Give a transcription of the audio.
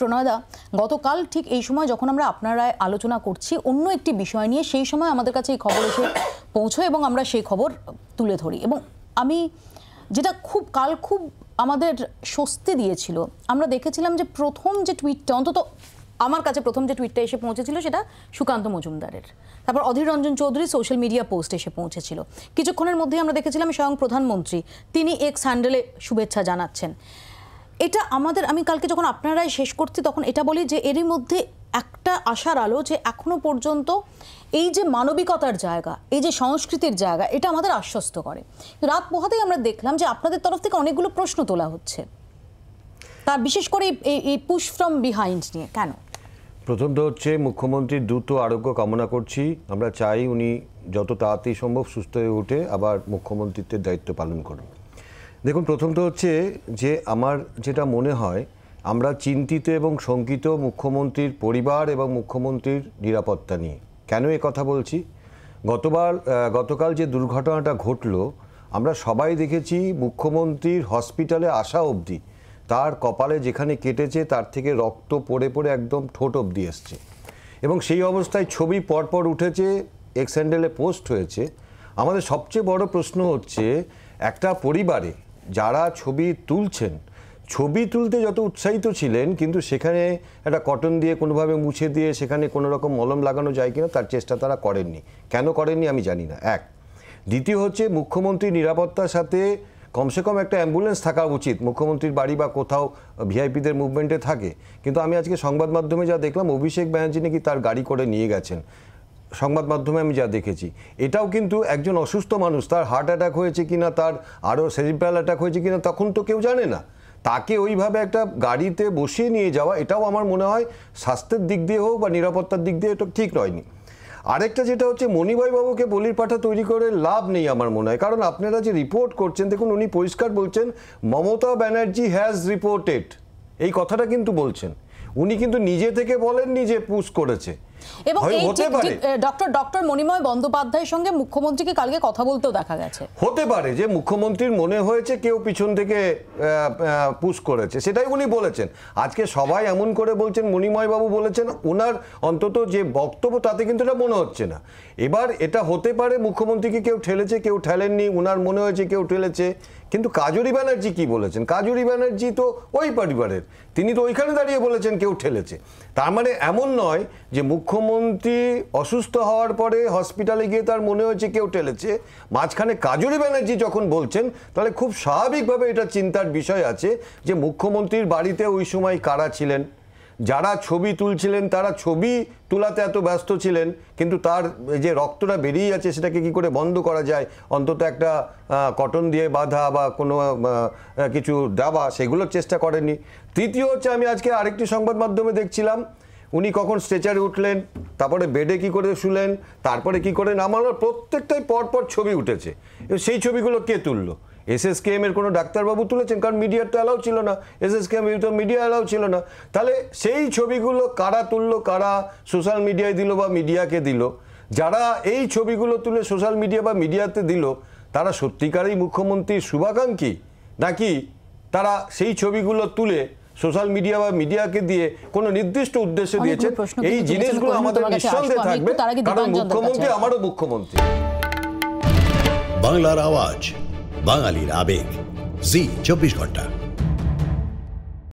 প্রণয়দা গতকাল ঠিক এই সময় যখন আমরা আপনারা আলোচনা করছি অন্য একটি বিষয় নিয়ে সেই সময় আমাদের কাছে এই খবর এসে পৌঁছয় এবং আমরা সেই খবর তুলে ধরি এবং আমি যেটা খুব কাল খুব আমাদের স্বস্তি দিয়েছিল আমরা দেখেছিলাম যে প্রথম যে টুইটটা অন্তত আমার কাছে প্রথম যে টুইটটা এসে পৌঁছেছিল সেটা সুকান্ত মজুমদারের তারপর Adhir Ranjan Chowdhury social media post এসে পৌঁছেছিল কিছুক্ষণের মধ্যেই আমরা দেখেছিলাম স্বয়ং প্রধানমন্ত্রী তিনি এক্স স্যান্ডেলে শুভেচ্ছা জানাচ্ছেন এটা আমাদের আমি কালকে যখন আপনারাই শেষ করছি তখন এটা বলি যে এরই মধ্যে একটা আশার আলো যে এখনও পর্যন্ত এই যে মানবিকতার জায়গা এই যে সংস্কৃতির জায়গা এটা আমাদের আশ্বস্ত করে রাত পোহাতেই আমরা দেখলাম যে আপনাদের তরফ থেকে অনেকগুলো প্রশ্ন তোলা হচ্ছে তার বিশেষ করে এই পুশ ফ্রম বিহাইন্ড নিয়ে কেন প্রথমটা হচ্ছে মুখ্যমন্ত্রীর দ্রুত আরোগ্য কামনা করছি আমরা চাই উনি যত তাড়াতাড়ি সম্ভব সুস্থ হয়ে উঠে আবার মুখ্যমন্ত্রীত্বের দায়িত্ব পালন করুন দেখুন প্রথমটা হচ্ছে যে আমার যেটা মনে হয় আমরা চিন্তিত এবং শঙ্কিত মুখ্যমন্ত্রীর পরিবার এবং মুখ্যমন্ত্রীর নিরাপত্তা নিয়ে কেন এ কথা বলছি গতবার গতকাল যে দুর্ঘটনাটা ঘটল আমরা সবাই দেখেছি মুখ্যমন্ত্রীর হসপিটালে আসা অবধি তার কপালে যেখানে কেটেছে তার থেকে রক্ত পড়ে পড়ে একদম ঠোঁট অবধি এসছে এবং সেই অবস্থায় ছবি পরপর উঠেছে এক্স হ্যান্ডেলে পোস্ট হয়েছে আমাদের সবচেয়ে বড় প্রশ্ন হচ্ছে একটা পরিবারে যারা ছবি তুলছেন ছবি তুলতে যত উৎসাহিত ছিলেন কিন্তু সেখানে একটা কটন দিয়ে কোনোভাবে মুছে দিয়ে সেখানে কোনো রকম মলম লাগানো যায় কিনা তার চেষ্টা তারা করেননি কেন করেননি আমি জানি না এক দ্বিতীয় হচ্ছে মুখ্যমন্ত্রী নিরাপত্তার সাথে কমসে কম একটা অ্যাম্বুলেন্স থাকা উচিত মুখ্যমন্ত্রীর বাড়ি বা কোথাও ভিআইপিদের মুভমেন্টে থাকে কিন্তু আমি আজকে সংবাদ মাধ্যমে যা দেখলাম অভিষেক ব্যানার্জি নাকি তার গাড়ি করে নিয়ে গেছেন সংবাদ মাধ্যমে আমি যা দেখেছি এটাও কিন্তু একজন অসুস্থ মানুষ তার হার্ট অ্যাটাক হয়েছে কি না তার আরও সেরিপ্যাল অ্যাটাক হয়েছে কি না তখন তো কেউ জানে না তাকে ওইভাবে একটা গাড়িতে বসিয়ে নিয়ে যাওয়া এটাও আমার মনে হয় স্বাস্থ্যের দিক দিয়ে হোক বা নিরাপত্তার দিক দিয়ে এটা ঠিক নয়নি আরেকটা যেটা হচ্ছে মণিভাইবাবুকে বলির পাঠা তৈরি করে লাভ নেই আমার মনে হয় কারণ আপনারা যে রিপোর্ট করছেন দেখুন উনি পরিষ্কার বলছেন মমতা ব্যানার্জি হ্যাজ রিপোর্টেড এই কথাটা কিন্তু বলছেন উনি কিন্তু নিজে থেকে বলেননি যে পুশ করেছে এবং এই ডক্টর ডক্টর মণিময় বন্দ্যোপাধ্যায়ের সঙ্গে মুখ্যমন্ত্রীকে কালকে কথা বলতেও দেখা গেছে হতে পারে যে মুখ্যমন্ত্রীর মনে হয়েছে কেউ পিছন থেকে পুশ করেছে সেটাই উনি বলেছেন আজকে সবাই এমন করে বলছেন বাবু বলেছেন ওনার অন্তত যে বক্তব্য তাতে কিন্তু এটা মনে হচ্ছে না এবার এটা হতে পারে মুখ্যমন্ত্রীকে কেউ ঠেলেছে কেউ ঠেলেননি ওনার মনে হয়েছে কেউ ঠেলেছে কিন্তু কাজরি ব্যানার্জি কি বলেছেন কাজরি ব্যানার্জি তো ওই পরিবারের তিনি তো ওইখানে দাঁড়িয়ে বলেছেন কেউ ঠেলেছে তার মানে এমন নয় যে মুখ্য মুখ্যমন্ত্রী অসুস্থ হওয়ার পরে হসপিটালে গিয়ে তার মনে হয়েছে কেউ টেলেছে মাঝখানে কাজলি ব্যানার্জি যখন বলছেন তাহলে খুব স্বাভাবিকভাবে এটা চিন্তার বিষয় আছে যে মুখ্যমন্ত্রীর বাড়িতে ওই সময় কারা ছিলেন যারা ছবি তুলছিলেন তারা ছবি তোলাতে এত ব্যস্ত ছিলেন কিন্তু তার যে রক্তটা বেরিয়ে যাচ্ছে সেটাকে কি করে বন্ধ করা যায় অন্তত একটা কটন দিয়ে বাঁধা বা কোনো কিছু দেওয়া সেগুলোর চেষ্টা করেনি তৃতীয় হচ্ছে আমি আজকে আরেকটি সংবাদ মাধ্যমে দেখছিলাম উনি কখন স্ট্রেচারে উঠলেন তারপরে বেডে কি করে শুলেন তারপরে কি করেন আমার প্রত্যেকটাই পরপর ছবি উঠেছে সেই ছবিগুলো কে তুললো এম এর কোনো ডাক্তারবাবু তুলেছেন কারণ মিডিয়ার তো অ্যালাউ ছিল না এস এস কে এম তো মিডিয়া অ্যালাউ ছিল না তাহলে সেই ছবিগুলো কারা তুললো কারা সোশ্যাল মিডিয়ায় দিল বা মিডিয়াকে দিল যারা এই ছবিগুলো তুলে সোশ্যাল মিডিয়া বা মিডিয়াতে দিল তারা সত্যিকারেই মুখ্যমন্ত্রীর শুভাকাঙ্ক্ষী নাকি তারা সেই ছবিগুলো তুলে সোশ্যাল মিডিয়া বা মিডিয়াকে দিয়ে কোনো নির্দিষ্ট উদ্দেশ্যে দিয়েছে এই জিনিসগুলো আমাদের নিঃসন্দেহে থাকবে কারণ মুখ্যমন্ত্রী আমারও মুখ্যমন্ত্রী বাংলার আওয়াজ বাঙালির আবেগ জি চব্বিশ ঘন্টা